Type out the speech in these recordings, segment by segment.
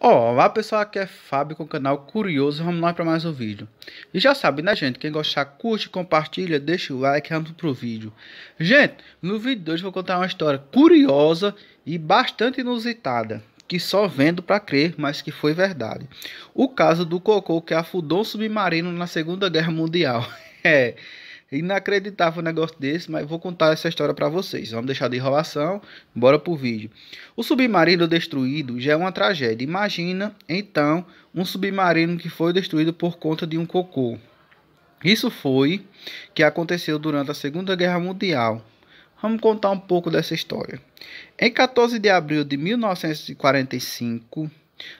Olá pessoal, aqui é Fábio com o canal Curioso, vamos lá para mais um vídeo. E já sabe né gente, quem gostar curte, compartilha, deixa o like, vamos o vídeo. Gente, no vídeo de hoje vou contar uma história curiosa e bastante inusitada, que só vendo para crer, mas que foi verdade. O caso do cocô que afundou um submarino na Segunda Guerra Mundial. é... Inacreditável um negócio desse, mas vou contar essa história para vocês. Vamos deixar de enrolação, bora pro vídeo. O submarino destruído já é uma tragédia. Imagina, então, um submarino que foi destruído por conta de um cocô. Isso foi que aconteceu durante a Segunda Guerra Mundial. Vamos contar um pouco dessa história. Em 14 de abril de 1945,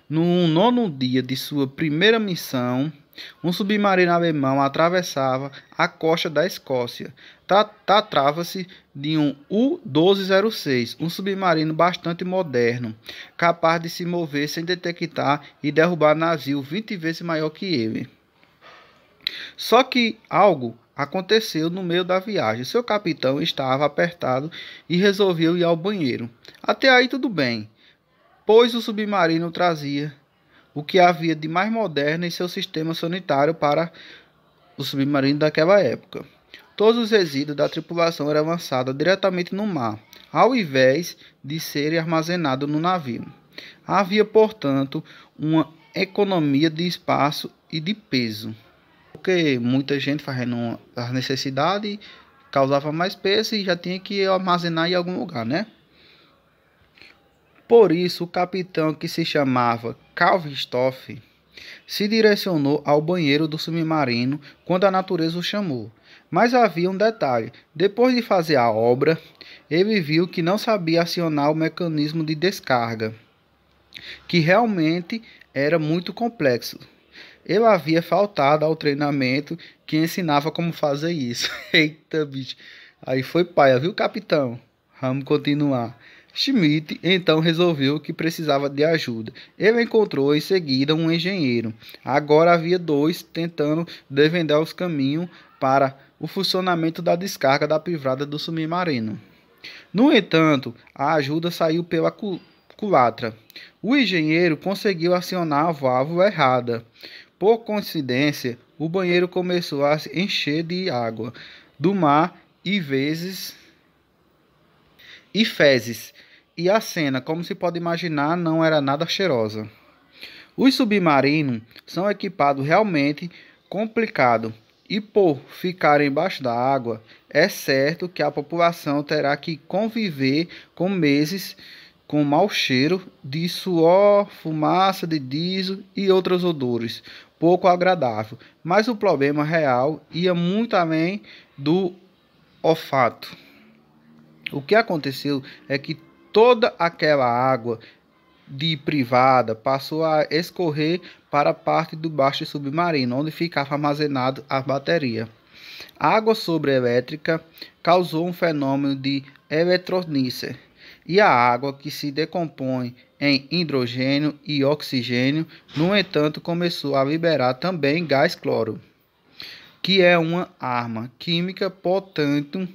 no nono dia de sua primeira missão, um submarino alemão atravessava a costa da Escócia. Tratava-se de um U-1206, um submarino bastante moderno, capaz de se mover sem detectar e derrubar navio 20 vezes maior que ele. Só que algo aconteceu no meio da viagem. Seu capitão estava apertado e resolveu ir ao banheiro. Até aí tudo bem, pois o submarino trazia o que havia de mais moderno em seu sistema sanitário para o submarino daquela época. Todos os resíduos da tripulação eram lançados diretamente no mar, ao invés de serem armazenados no navio. Havia, portanto, uma economia de espaço e de peso, porque muita gente fazendo as necessidades causava mais peso e já tinha que armazenar em algum lugar, né? Por isso, o capitão, que se chamava Calvistoff se direcionou ao banheiro do submarino quando a natureza o chamou. Mas havia um detalhe: depois de fazer a obra, ele viu que não sabia acionar o mecanismo de descarga, que realmente era muito complexo. Ele havia faltado ao treinamento que ensinava como fazer isso. Eita, bicho. Aí foi paia, viu, capitão? Vamos continuar. Schmidt então resolveu que precisava de ajuda. Ele encontrou em seguida um engenheiro. Agora havia dois tentando devendar os caminhos para o funcionamento da descarga da privada do submarino. No entanto, a ajuda saiu pela culatra. O engenheiro conseguiu acionar a válvula errada. Por coincidência, o banheiro começou a se encher de água do mar e vezes e fezes, e a cena, como se pode imaginar, não era nada cheirosa. Os submarinos são equipados realmente complicado e por ficar embaixo da água, é certo que a população terá que conviver com meses com mau cheiro de suor, fumaça de diesel e outros odores pouco agradável. Mas o problema real ia muito além do olfato. O que aconteceu é que toda aquela água de privada passou a escorrer para a parte do baixo submarino, onde ficava armazenada a bateria. A água sobreelétrica causou um fenômeno de eletronice, e a água que se decompõe em hidrogênio e oxigênio, no entanto, começou a liberar também gás cloro que é uma arma química, portanto,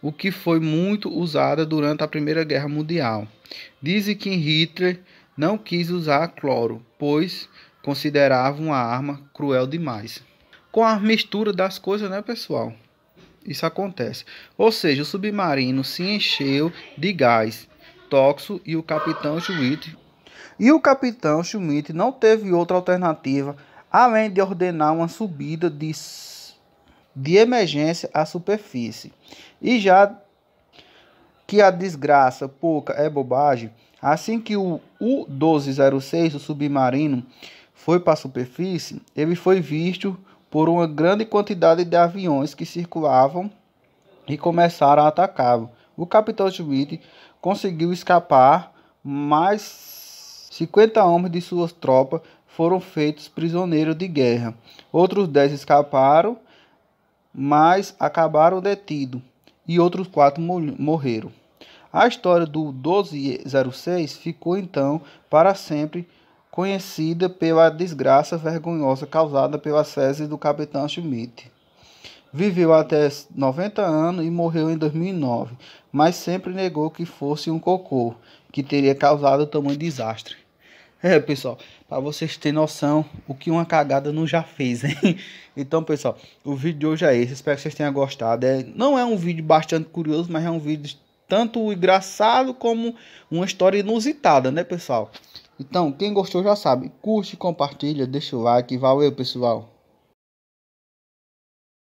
o que foi muito usada durante a Primeira Guerra Mundial. Dizem que Hitler não quis usar cloro, pois considerava uma arma cruel demais. Com a mistura das coisas, né, pessoal? Isso acontece. Ou seja, o submarino se encheu de gás tóxico e o capitão Schmidt e o capitão Schmidt não teve outra alternativa além de ordenar uma subida de de emergência à superfície. E já que a desgraça pouca é bobagem, assim que o U-1206 do submarino foi para a superfície, ele foi visto por uma grande quantidade de aviões que circulavam e começaram a atacá-lo. O capitão Schmidt conseguiu escapar, mas 50 homens de suas tropas foram feitos prisioneiros de guerra. Outros 10 escaparam mas acabaram detidos e outros quatro morreram. A história do 1206 ficou então para sempre conhecida pela desgraça vergonhosa causada pela cese do capitão Schmidt. Viveu até 90 anos e morreu em 2009, mas sempre negou que fosse um cocô que teria causado tamanho desastre. É, pessoal, para vocês terem noção o que uma cagada não já fez, hein? Então, pessoal, o vídeo de hoje é esse. Espero que vocês tenham gostado. É, não é um vídeo bastante curioso, mas é um vídeo tanto engraçado como uma história inusitada, né, pessoal? Então, quem gostou já sabe, curte, compartilha, deixa o like, valeu, pessoal.